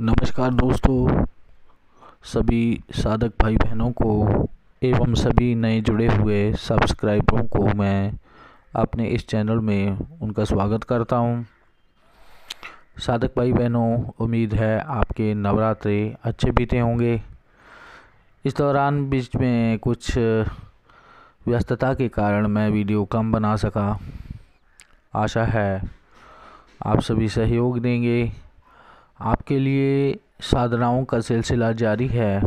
नमस्कार दोस्तों सभी साधक भाई बहनों को एवं सभी नए जुड़े हुए सब्सक्राइबरों को मैं अपने इस चैनल में उनका स्वागत करता हूं। साधक भाई बहनों उम्मीद है आपके नवरात्रि अच्छे बीते होंगे इस दौरान बीच में कुछ व्यस्तता के कारण मैं वीडियो कम बना सका आशा है आप सभी सहयोग देंगे आपके लिए साधनाओं का सिलसिला जारी है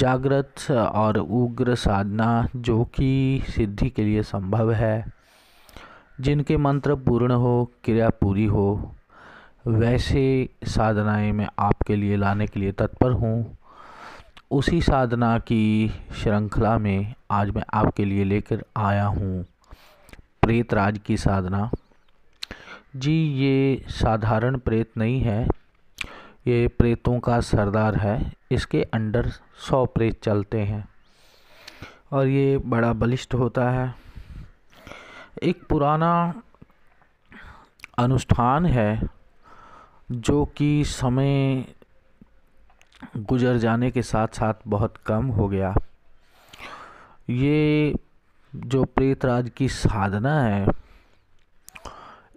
जागृत और उग्र साधना जो कि सिद्धि के लिए संभव है जिनके मंत्र पूर्ण हो क्रिया पूरी हो वैसे साधनाएं मैं आपके लिए लाने के लिए तत्पर हूँ उसी साधना की श्रृंखला में आज मैं आपके लिए लेकर आया हूँ प्रेतराज की साधना जी ये साधारण प्रेत नहीं है ये प्रेतों का सरदार है इसके अंडर सौ प्रेत चलते हैं और ये बड़ा बलिष्ठ होता है एक पुराना अनुष्ठान है जो कि समय गुजर जाने के साथ साथ बहुत कम हो गया ये जो प्रेतराज की साधना है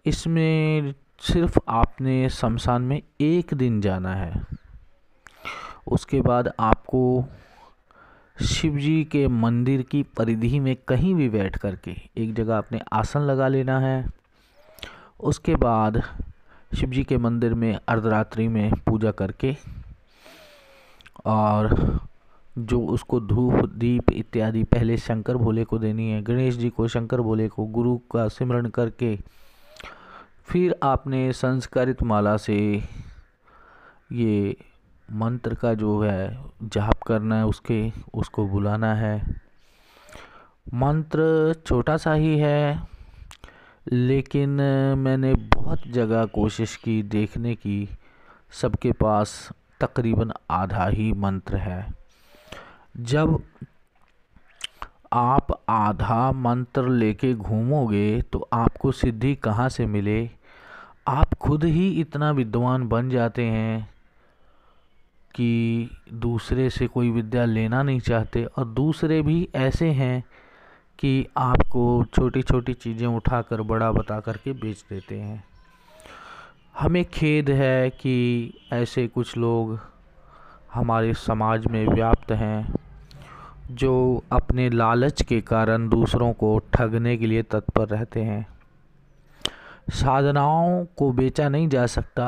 इसमें सिर्फ आपने शमशान में एक दिन जाना है उसके बाद आपको शिव जी के मंदिर की परिधि में कहीं भी बैठ कर के एक जगह आपने आसन लगा लेना है उसके बाद शिव जी के मंदिर में अर्धरात्रि में पूजा करके और जो उसको धूप दीप इत्यादि पहले शंकर भोले को देनी है गणेश जी को शंकर भोले को गुरु का सिमरण करके फिर आपने संस्कृत माला से ये मंत्र का जो है जाप करना है उसके उसको बुलाना है मंत्र छोटा सा ही है लेकिन मैंने बहुत जगह कोशिश की देखने की सबके पास तकरीबन आधा ही मंत्र है जब आप आधा मंत्र लेके घूमोगे तो आपको सिद्धि कहाँ से मिले आप खुद ही इतना विद्वान बन जाते हैं कि दूसरे से कोई विद्या लेना नहीं चाहते और दूसरे भी ऐसे हैं कि आपको छोटी छोटी चीज़ें उठाकर बड़ा बता करके बेच देते हैं हमें खेद है कि ऐसे कुछ लोग हमारे समाज में व्याप्त हैं जो अपने लालच के कारण दूसरों को ठगने के लिए तत्पर रहते हैं साधनाओं को बेचा नहीं जा सकता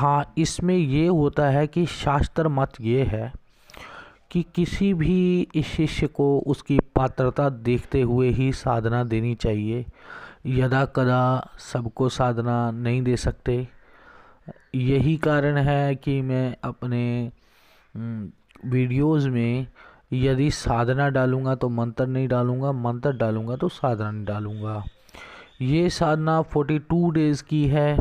हाँ इसमें ये होता है कि शास्त्र मत ये है कि किसी भी शिष्य को उसकी पात्रता देखते हुए ही साधना देनी चाहिए यदा कदा सबको साधना नहीं दे सकते यही कारण है कि मैं अपने हम्म, वीडियोस में यदि साधना डालूंगा तो मंत्र नहीं डालूंगा मंत्र डालूंगा तो साधना नहीं डालूंगा ये साधना 42 डेज़ की है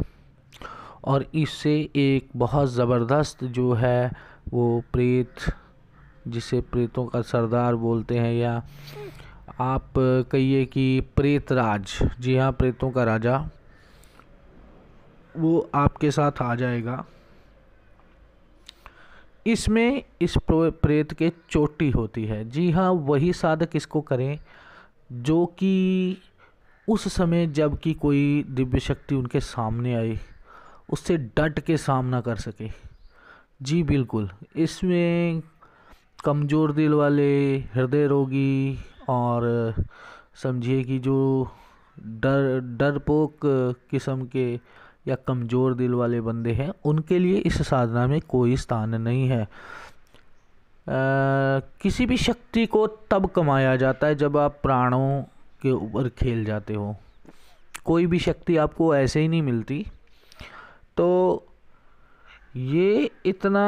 और इससे एक बहुत ज़बरदस्त जो है वो प्रेत जिसे प्रेतों का सरदार बोलते हैं या आप कहिए कि प्रेत राज जी हाँ प्रेतों का राजा वो आपके साथ आ जाएगा इसमें इस प्रेत के चोटी होती है जी हाँ वही साधक इसको करें जो कि उस समय जब कि कोई दिव्य शक्ति उनके सामने आई उससे डट के सामना कर सके जी बिल्कुल इसमें कमज़ोर दिल वाले हृदय रोगी और समझिए कि जो डर डरपोक किस्म के या कमज़ोर दिल वाले बंदे हैं उनके लिए इस साधना में कोई स्थान नहीं है आ, किसी भी शक्ति को तब कमाया जाता है जब आप प्राणों के ऊपर खेल जाते हो कोई भी शक्ति आपको ऐसे ही नहीं मिलती तो ये इतना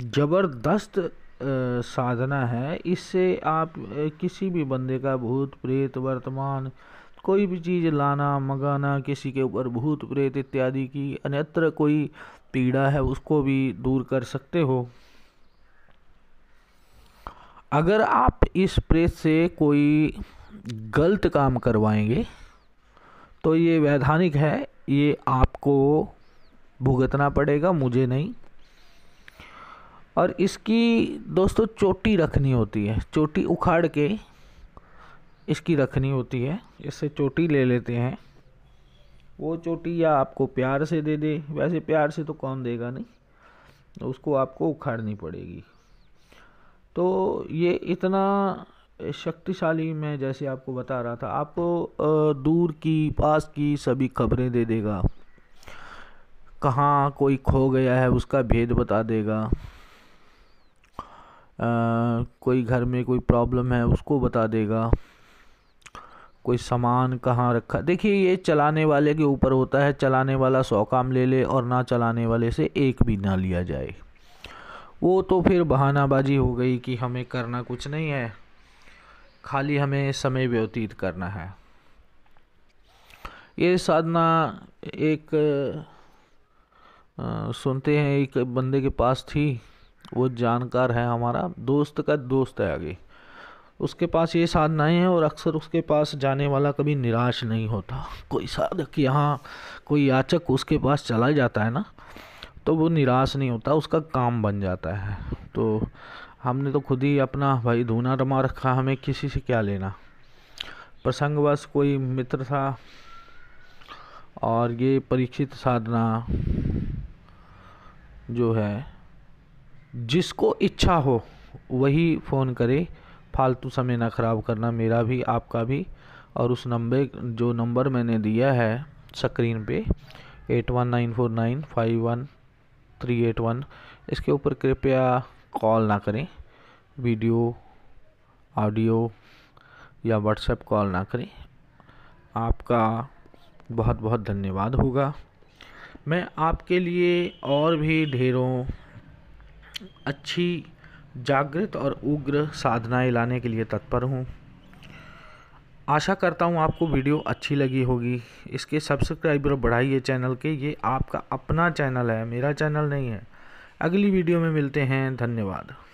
ज़बरदस्त साधना है इससे आप किसी भी बंदे का भूत प्रेत वर्तमान कोई भी चीज़ लाना मंगाना किसी के ऊपर भूत प्रेत इत्यादि की अन्यत्र कोई पीड़ा है उसको भी दूर कर सकते हो अगर आप इस प्रेत से कोई गलत काम करवाएंगे तो ये वैधानिक है ये आपको भुगतना पड़ेगा मुझे नहीं और इसकी दोस्तों चोटी रखनी होती है चोटी उखाड़ के इसकी रखनी होती है इससे चोटी ले लेते हैं वो चोटी या आपको प्यार से दे दे वैसे प्यार से तो कौन देगा नहीं उसको आपको उखाड़नी पड़ेगी तो ये इतना शक्तिशाली मैं जैसे आपको बता रहा था आपको दूर की पास की सभी खबरें दे देगा कहाँ कोई खो गया है उसका भेद बता देगा आ, कोई घर में कोई प्रॉब्लम है उसको बता देगा कोई सामान कहाँ रखा देखिए ये चलाने वाले के ऊपर होता है चलाने वाला सौ काम ले ले और ना चलाने वाले से एक भी ना लिया जाए वो तो फिर बहानाबाजी हो गई कि हमें करना कुछ नहीं है खाली हमें समय व्यतीत करना है ये साधना एक आ, सुनते हैं एक बंदे के पास थी वो जानकार है हमारा दोस्त का दोस्त है आगे उसके पास ये साधनाएं हैं और अक्सर उसके पास जाने वाला कभी निराश नहीं होता कोई साधक यहाँ कोई याचक उसके पास चला जाता है ना तो वो निराश नहीं होता उसका काम बन जाता है तो हमने तो खुद ही अपना भाई धूना रमा रखा हमें किसी से क्या लेना प्रसंगवश कोई मित्र था और ये परीक्षित साधना जो है जिसको इच्छा हो वही फ़ोन करे फालतू समय ना ख़राब करना मेरा भी आपका भी और उस नंबर जो नंबर मैंने दिया है स्क्रीन पे eight one nine four nine five one three eight one इसके ऊपर कृपया कॉल ना करें वीडियो ऑडियो या व्हाट्सएप कॉल ना करें आपका बहुत बहुत धन्यवाद होगा मैं आपके लिए और भी ढेरों अच्छी जागृत और उग्र साधनाएं लाने के लिए तत्पर हूँ आशा करता हूँ आपको वीडियो अच्छी लगी होगी इसके सब्सक्राइबर बढ़ाइए चैनल के ये आपका अपना चैनल है मेरा चैनल नहीं है अगली वीडियो में मिलते हैं धन्यवाद